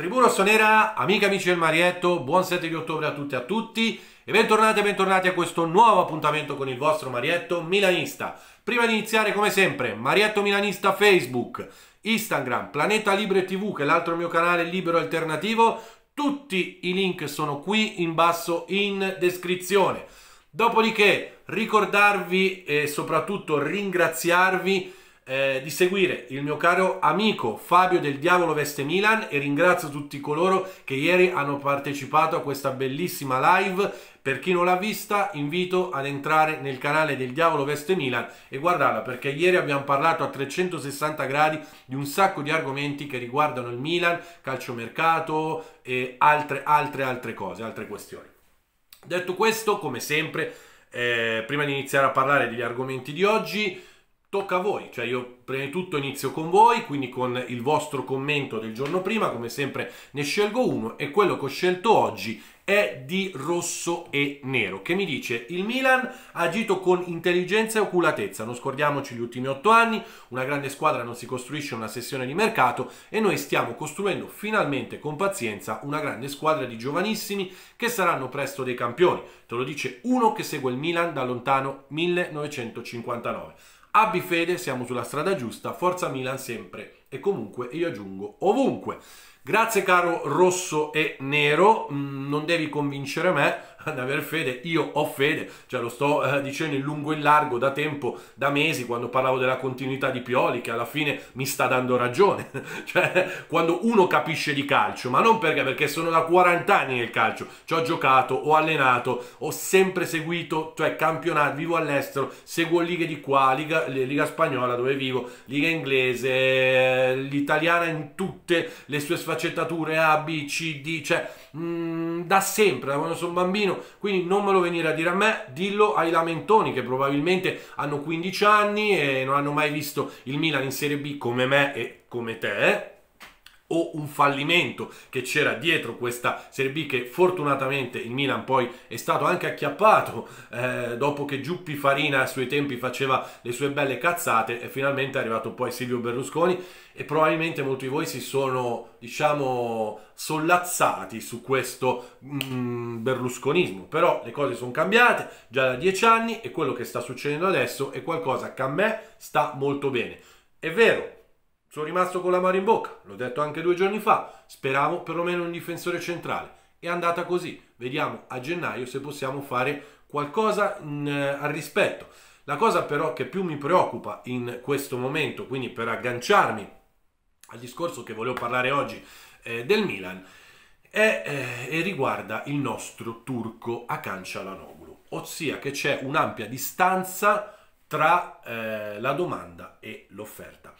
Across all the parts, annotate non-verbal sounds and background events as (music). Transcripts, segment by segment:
Tribù Rossonera, amiche amici del Marietto, buon 7 di ottobre a tutti e a tutti e bentornati e bentornati a questo nuovo appuntamento con il vostro Marietto Milanista. Prima di iniziare, come sempre, Marietto Milanista Facebook, Instagram, Planeta Libre TV, che è l'altro mio canale libero alternativo, tutti i link sono qui in basso in descrizione. Dopodiché ricordarvi e soprattutto ringraziarvi per eh, di seguire il mio caro amico Fabio del Diavolo Veste Milan e ringrazio tutti coloro che ieri hanno partecipato a questa bellissima live. Per chi non l'ha vista, invito ad entrare nel canale del Diavolo Veste Milan e guardarla perché ieri abbiamo parlato a 360 gradi di un sacco di argomenti che riguardano il Milan, calciomercato e altre, altre, altre cose, altre questioni. Detto questo, come sempre, eh, prima di iniziare a parlare degli argomenti di oggi, tocca a voi, cioè io prima di tutto inizio con voi, quindi con il vostro commento del giorno prima, come sempre ne scelgo uno e quello che ho scelto oggi è di rosso e nero, che mi dice il Milan ha agito con intelligenza e oculatezza, non scordiamoci gli ultimi otto anni, una grande squadra non si costruisce una sessione di mercato e noi stiamo costruendo finalmente con pazienza una grande squadra di giovanissimi che saranno presto dei campioni, te lo dice uno che segue il Milan da lontano 1959. Abbi fede, siamo sulla strada giusta, forza Milan sempre e comunque io aggiungo ovunque. Grazie caro rosso e nero, mm, non devi convincere me (laughs) ad aver fede, io ho fede, cioè lo sto eh, dicendo in lungo e in largo da tempo, da mesi, quando parlavo della continuità di Pioli, che alla fine mi sta dando ragione, (laughs) cioè quando uno capisce di calcio, ma non perché, perché sono da 40 anni nel calcio, ci ho giocato, ho allenato, ho sempre seguito, cioè campionato, vivo all'estero, seguo lighe di qua, liga, liga spagnola dove vivo, liga inglese, eh, l'italiana in tutte le sue sfide, sfaccettature A, B, C, D, cioè mh, mm, da sempre, da quando sono bambino, quindi non me lo venire a dire a me, dillo ai lamentoni che probabilmente hanno 15 anni e non hanno mai visto il Milan in Serie B come me e come te, Eh? o un fallimento che c'era dietro questa Serie B che fortunatamente il Milan poi è stato anche acchiappato eh, dopo che Giuppi Farina ai suoi tempi faceva le sue belle cazzate e finalmente è arrivato poi Silvio Berlusconi e probabilmente molti di voi si sono diciamo sollazzati su questo mm, berlusconismo però le cose sono cambiate già da dieci anni e quello che sta succedendo adesso è qualcosa che a me sta molto bene è vero sono rimasto con la mano in bocca, l'ho detto anche due giorni fa, speravo perlomeno un difensore centrale. È andata così, vediamo a gennaio se possiamo fare qualcosa in, mm, eh, al rispetto. La cosa però che più mi preoccupa in questo momento, quindi per agganciarmi al discorso che volevo parlare oggi eh, del Milan, è, eh, e riguarda il nostro turco Akan Cialanoglu, ossia che c'è un'ampia distanza tra eh, la domanda e l'offerta.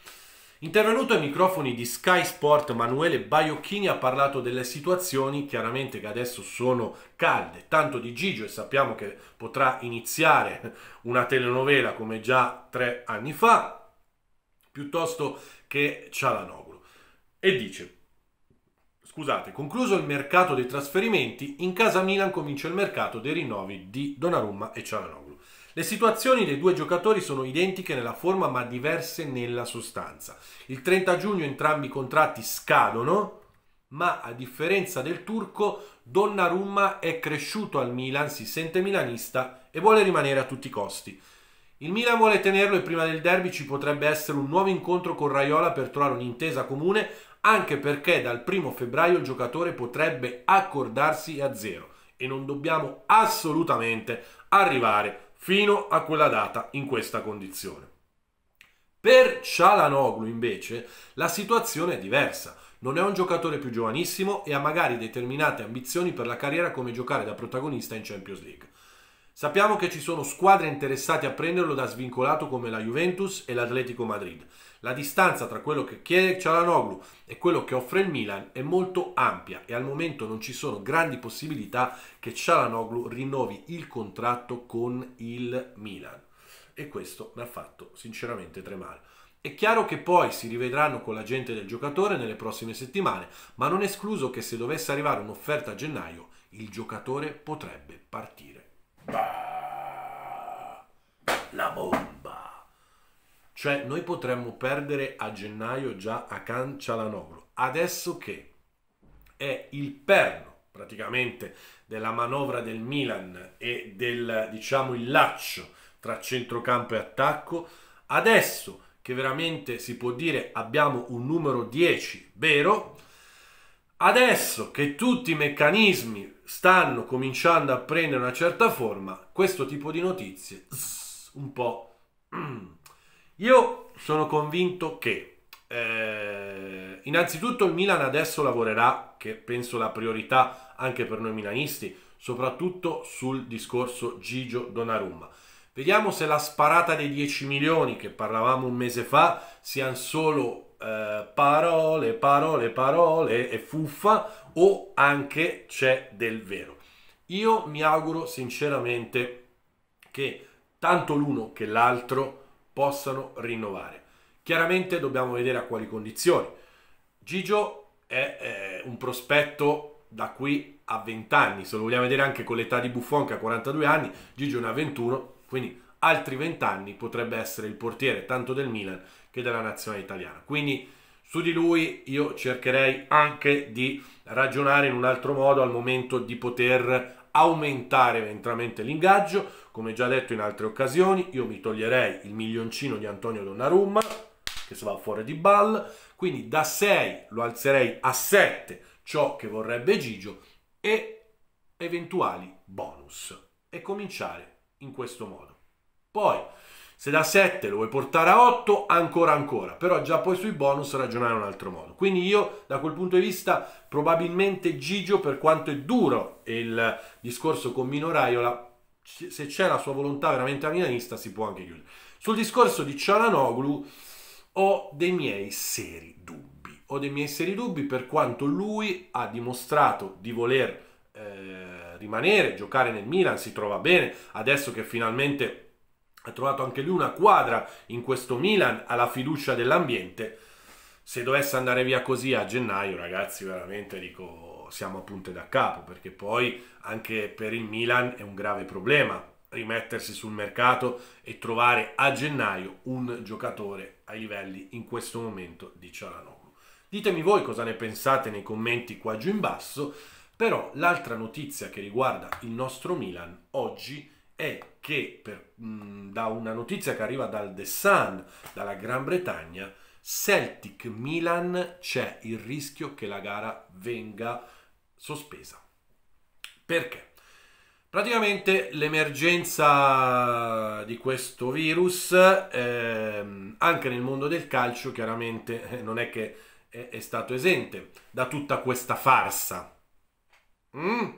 Intervenuto ai microfoni di Sky Sport, Manuele Baiocchini ha parlato delle situazioni, chiaramente che adesso sono calde, tanto di Gigio e sappiamo che potrà iniziare una telenovela come già tre anni fa, piuttosto che Cialanoglu. E dice, scusate, concluso il mercato dei trasferimenti, in casa Milan comincia il mercato dei rinnovi di Donnarumma e Cialanoglu. Le situazioni dei due giocatori sono identiche nella forma ma diverse nella sostanza. Il 30 giugno entrambi i contratti scadono, ma a differenza del turco Donnarumma è cresciuto al Milan, si sente milanista e vuole rimanere a tutti i costi. Il Milan vuole tenerlo e prima del derby ci potrebbe essere un nuovo incontro con Raiola per trovare un'intesa comune, anche perché dal primo febbraio il giocatore potrebbe accordarsi a zero e non dobbiamo assolutamente arrivare fino a quella data in questa condizione. Per Cialanoglu invece la situazione è diversa. Non è un giocatore più giovanissimo e ha magari determinate ambizioni per la carriera come giocare da protagonista in Champions League. Sappiamo che ci sono squadre interessate a prenderlo da svincolato come la Juventus e l'Atletico Madrid. La distanza tra quello che chiede Cialanoglu e quello che offre il Milan è molto ampia e al momento non ci sono grandi possibilità che Cialanoglu rinnovi il contratto con il Milan. E questo mi ha fatto sinceramente tremare. È chiaro che poi si rivedranno con l'agente del giocatore nelle prossime settimane, ma non escluso che se dovesse arrivare un'offerta a gennaio, il giocatore potrebbe partire. La bomba. Cioè noi potremmo perdere a gennaio già a Can Cialanoglu. Adesso che è il perno praticamente della manovra del Milan e del diciamo il laccio tra centrocampo e attacco, adesso che veramente si può dire abbiamo un numero 10 vero, Adesso che tutti i meccanismi stanno cominciando a prendere una certa forma, questo tipo di notizie un po'. Mm. Io sono convinto che eh, innanzitutto il Milan adesso lavorerà, che penso la priorità anche per noi milanisti, soprattutto sul discorso Gigio Donnarumma. Vediamo se la sparata dei 10 milioni che parlavamo un mese fa siano solo eh, parole, parole, parole e fuffa o anche c'è del vero. Io mi auguro sinceramente che tanto l'uno che l'altro possano rinnovare. Chiaramente dobbiamo vedere a quali condizioni. Gigio è eh, un prospetto da qui a 20 anni, se lo vogliamo vedere anche con l'età di Buffon che ha 42 anni, Gigio ne ha 21, quindi altri vent'anni potrebbe essere il portiere tanto del Milan che della nazionale italiana. Quindi su di lui io cercherei anche di ragionare in un altro modo al momento di poter aumentare eventualmente l'ingaggio, come già detto in altre occasioni, io mi toglierei il milioncino di Antonio Donnarumma che se va fuori di ball, quindi da 6 lo alzerei a 7, ciò che vorrebbe Gigio e eventuali bonus e cominciare in questo modo. Poi, se da 7 lo vuoi portare a 8, ancora ancora, però già poi sui bonus ragionare in un altro modo. Quindi io da quel punto di vista probabilmente Gigio, per quanto è duro il discorso con Mino Raiola, se c'è la sua volontà veramente a milanista si può anche chiudere. Sul discorso di Cialanoglu ho dei miei seri dubbi, ho dei miei seri dubbi per quanto lui ha dimostrato di voler eh, rimanere, giocare nel Milan, si trova bene, adesso che finalmente ha trovato anche lui una quadra in questo Milan, alla fiducia dell'ambiente. Se dovesse andare via così a gennaio, ragazzi, veramente dico siamo a punte da capo, perché poi anche per il Milan è un grave problema rimettersi sul mercato e trovare a gennaio un giocatore ai livelli in questo momento di Cialanoglu. Ditemi voi cosa ne pensate nei commenti qua giù in basso, però l'altra notizia che riguarda il nostro Milan oggi è che per, mh, mm, da una notizia che arriva dal The Sun, dalla Gran Bretagna, Celtic Milan c'è il rischio che la gara venga sospesa. Perché? Praticamente l'emergenza di questo virus, ehm, anche nel mondo del calcio, chiaramente eh, non è che è, è stato esente da tutta questa farsa. Mm?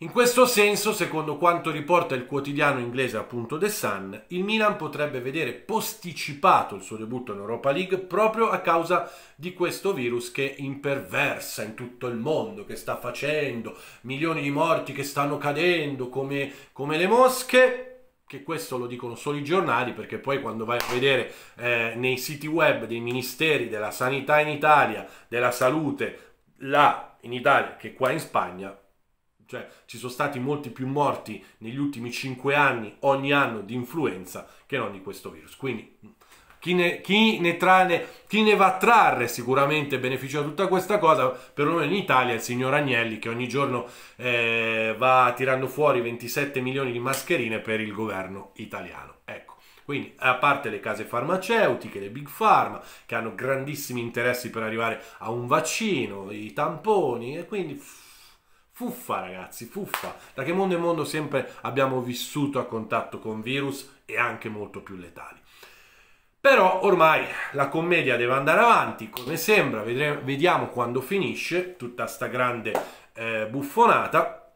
In questo senso, secondo quanto riporta il quotidiano inglese appunto The Sun, il Milan potrebbe vedere posticipato il suo debutto in Europa League proprio a causa di questo virus che imperversa in tutto il mondo, che sta facendo milioni di morti che stanno cadendo come, come le mosche che questo lo dicono solo i giornali, perché poi quando vai a vedere eh, nei siti web dei ministeri della sanità in Italia, della salute, là in Italia che qua in Spagna, cioè ci sono stati molti più morti negli ultimi 5 anni ogni anno di influenza che non di questo virus. Quindi chi ne, chi ne, trane, chi ne va a trarre sicuramente beneficio da tutta questa cosa, perlomeno in Italia, è il signor Agnelli che ogni giorno eh, va tirando fuori 27 milioni di mascherine per il governo italiano. Ecco. Quindi, a parte le case farmaceutiche, le big pharma, che hanno grandissimi interessi per arrivare a un vaccino, i tamponi, e quindi Fuffa ragazzi, fuffa, da che mondo in mondo sempre abbiamo vissuto a contatto con virus e anche molto più letali. Però ormai la commedia deve andare avanti, come sembra, vedremo, vediamo quando finisce tutta sta grande eh, buffonata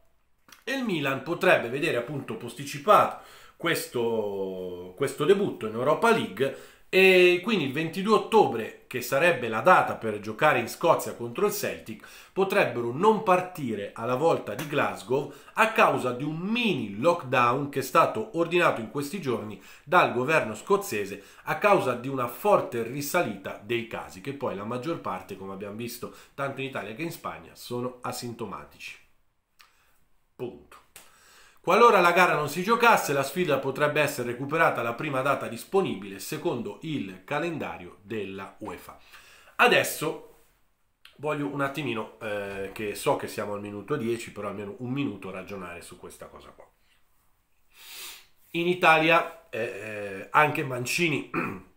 e il Milan potrebbe vedere appunto posticipato questo, questo debutto in Europa League e quindi il 22 ottobre, che sarebbe la data per giocare in Scozia contro il Celtic, potrebbero non partire alla volta di Glasgow a causa di un mini lockdown che è stato ordinato in questi giorni dal governo scozzese a causa di una forte risalita dei casi, che poi la maggior parte, come abbiamo visto tanto in Italia che in Spagna, sono asintomatici. Punto. Qualora la gara non si giocasse, la sfida potrebbe essere recuperata alla prima data disponibile secondo il calendario della UEFA. Adesso voglio un attimino, eh, che so che siamo al minuto 10, però almeno un minuto ragionare su questa cosa qua. In Italia eh, eh anche Mancini (clears throat)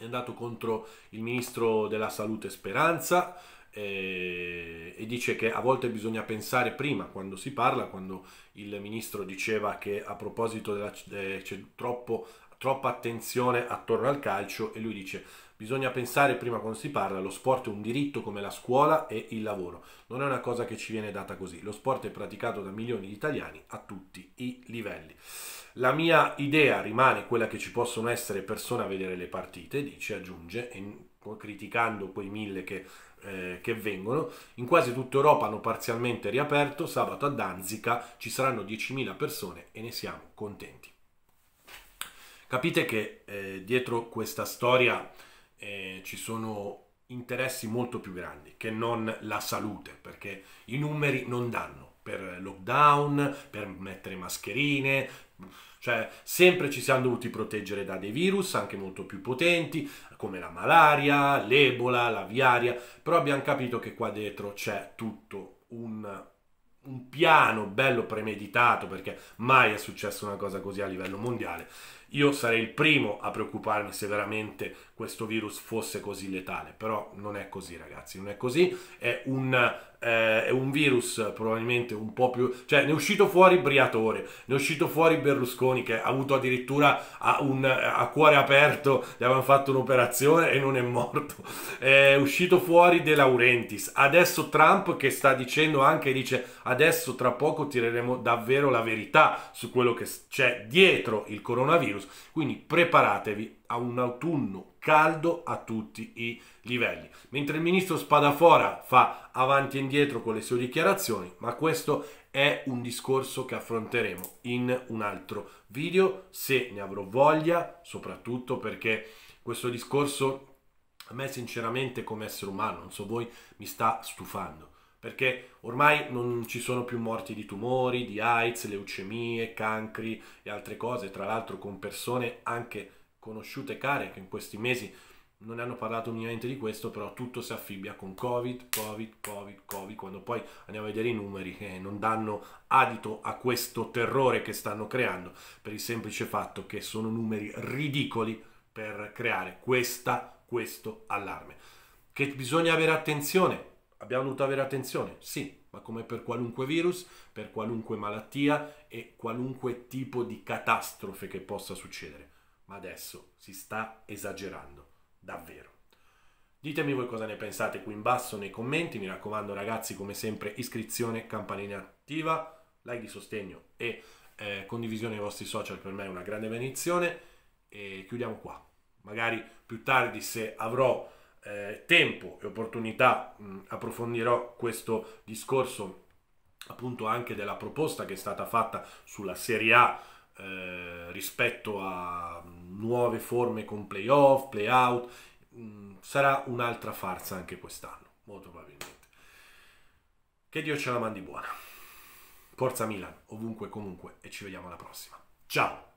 è andato contro il ministro della salute Speranza eh, e dice che a volte bisogna pensare prima quando si parla, quando il ministro diceva che a proposito della, eh, c'è troppo, troppa attenzione attorno al calcio e lui dice bisogna pensare prima quando si parla, lo sport è un diritto come la scuola e il lavoro, non è una cosa che ci viene data così, lo sport è praticato da milioni di italiani a tutti i livelli. La mia idea rimane quella che ci possono essere persone a vedere le partite, dice, aggiunge, criticando quei mille che, eh, che, vengono. In quasi tutta Europa hanno parzialmente riaperto, sabato a Danzica ci saranno 10.000 persone e ne siamo contenti. Capite che eh, dietro questa storia eh, ci sono interessi molto più grandi che non la salute, perché i numeri non danno per lockdown, per mettere mascherine, cioè sempre ci siamo dovuti proteggere da dei virus anche molto più potenti come la malaria, l'ebola, la viaria, però abbiamo capito che qua dentro c'è tutto un, un piano bello premeditato perché mai è successa una cosa così a livello mondiale. Io sarei il primo a preoccuparmi se veramente questo virus fosse così letale, però non è così ragazzi, non è così, è un, eh, è un virus probabilmente un po' più... cioè ne è uscito fuori Briatore, ne è uscito fuori Berlusconi che ha avuto addirittura a, un, a cuore aperto, gli avevano fatto un'operazione e non è morto, è uscito fuori De Laurentiis, adesso Trump che sta dicendo anche, dice adesso tra poco tireremo davvero la verità su quello che c'è dietro il coronavirus, quindi preparatevi a un autunno caldo a tutti i livelli. Mentre il ministro Spadafora fa avanti e indietro con le sue dichiarazioni, ma questo è un discorso che affronteremo in un altro video se ne avrò voglia, soprattutto perché questo discorso a me sinceramente come essere umano, non so voi, mi sta stufando perché ormai non ci sono più morti di tumori, di AIDS, leucemie, cancri e altre cose, tra l'altro con persone anche conosciute care che in questi mesi non ne hanno parlato minimamente di questo, però tutto si affibbia con Covid, Covid, Covid, Covid, quando poi andiamo a vedere i numeri che eh, non danno adito a questo terrore che stanno creando, per il semplice fatto che sono numeri ridicoli per creare questa, questo allarme. Che bisogna avere attenzione, abbiamo dovuto avere attenzione, sì, ma come per qualunque virus, per qualunque malattia e qualunque tipo di catastrofe che possa succedere ma adesso si sta esagerando, davvero. Ditemi voi cosa ne pensate qui in basso nei commenti, mi raccomando ragazzi come sempre iscrizione, campanina attiva, like di sostegno e eh, condivisione ai vostri social per me è una grande benedizione e chiudiamo qua. Magari più tardi se avrò eh, tempo e opportunità mh, mm, approfondirò questo discorso appunto anche della proposta che è stata fatta sulla Serie A eh, rispetto a nuove forme con playoff, playout, mm, sarà un'altra farsa anche quest'anno, molto probabilmente. Che Dio ce la mandi buona. Forza Milan, ovunque comunque, e ci vediamo alla prossima. Ciao!